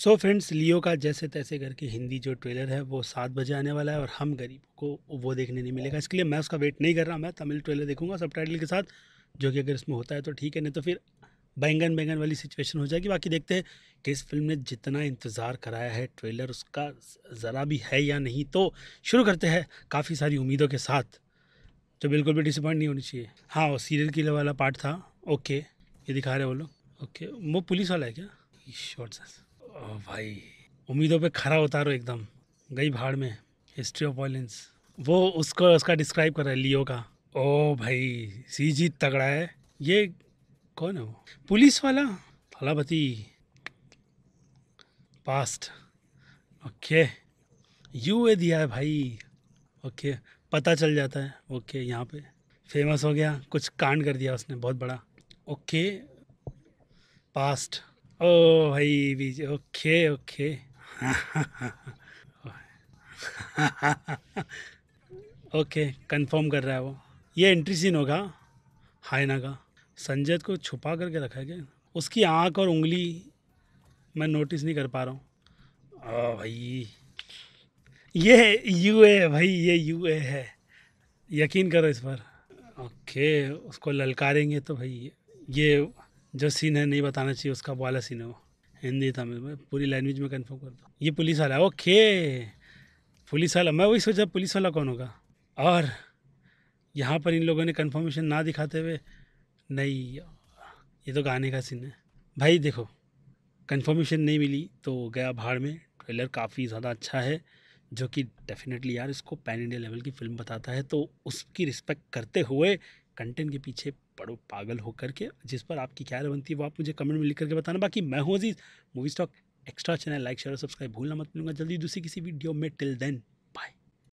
सो so friends लियो का जैसे तैसे करके हिंदी जो ट्रेलर है वो सात बजे आने वाला है और हम गरीबों को वो देखने नहीं मिलेगा इसके लिए मैं उसका वेट नहीं कर रहा मैं तमिल ट्रेलर देखूंगा सब के साथ जो कि अगर इसमें होता है तो ठीक है नहीं तो फिर बैंगन बैंगन वाली सिचुएशन हो जाएगी बाकी देखते हैं कि इस फिल्म ने जितना इंतज़ार कराया है ट्रेलर उसका ज़रा भी है या नहीं तो शुरू करते हैं काफ़ी सारी उम्मीदों के साथ तो बिल्कुल भी डिसअपॉइंट नहीं होनी चाहिए हाँ वो सीरियल किलर वाला पार्ट था ओके ये दिखा रहे वो लोग ओके वो पुलिस वाला है क्या शॉर्ट भाई उम्मीदों पे खरा उतारो एकदम गई भाड़ में हिस्ट्री ऑफ वायलेंस वो उसको उसका डिस्क्राइब कर रहा है लियो का ओ भाई सी जी तगड़ा है ये कौन है वो पुलिस वाला फलापति पास्ट ओके यू ए दिया है भाई ओके पता चल जाता है ओके यहाँ पे फेमस हो गया कुछ कांड कर दिया उसने बहुत बड़ा ओके पास्ट ओ भाई बीज ओके ओके ओके कंफर्म कर रहा है वो ये एंट्री सीन होगा हाइना का संजय को छुपा करके रखा है उसकी आँख और उंगली मैं नोटिस नहीं कर पा रहा हूँ ओ भाई ये यू ए भाई ये यू ए है यकीन करो इस पर ओके उसको ललकारेंगे तो भाई ये जो सीन है नहीं बताना चाहिए उसका वाला सीन है वो हिंदी तमिल में पूरी लैंग्वेज में कन्फर्म कर दो ये पुलिस वाला है ओके पुलिस वाला मैं वही सोचा पुलिस वाला कौन होगा और यहाँ पर इन लोगों ने कन्फर्मेशन ना दिखाते हुए नहीं ये तो गाने का सीन है भाई देखो कन्फर्मेशन नहीं मिली तो गया भाड़ में ट्रेलर काफ़ी ज़्यादा अच्छा है जो कि डेफिनेटली यार इसको पैन इंडिया लेवल की फ़िल्म बताता है तो उसकी रिस्पेक्ट करते हुए कंटेंट के पीछे पड़ो पागल होकर के जिस पर आपकी क्या बनती है वो आप मुझे कमेंट में लिख करके बताना बाकी मैं हूँ Aziz movie stock extra channel like share और सब्सक्राइब भूलना मत मिलूंगा जल्दी दूसरी किसी वीडियो में टिल देन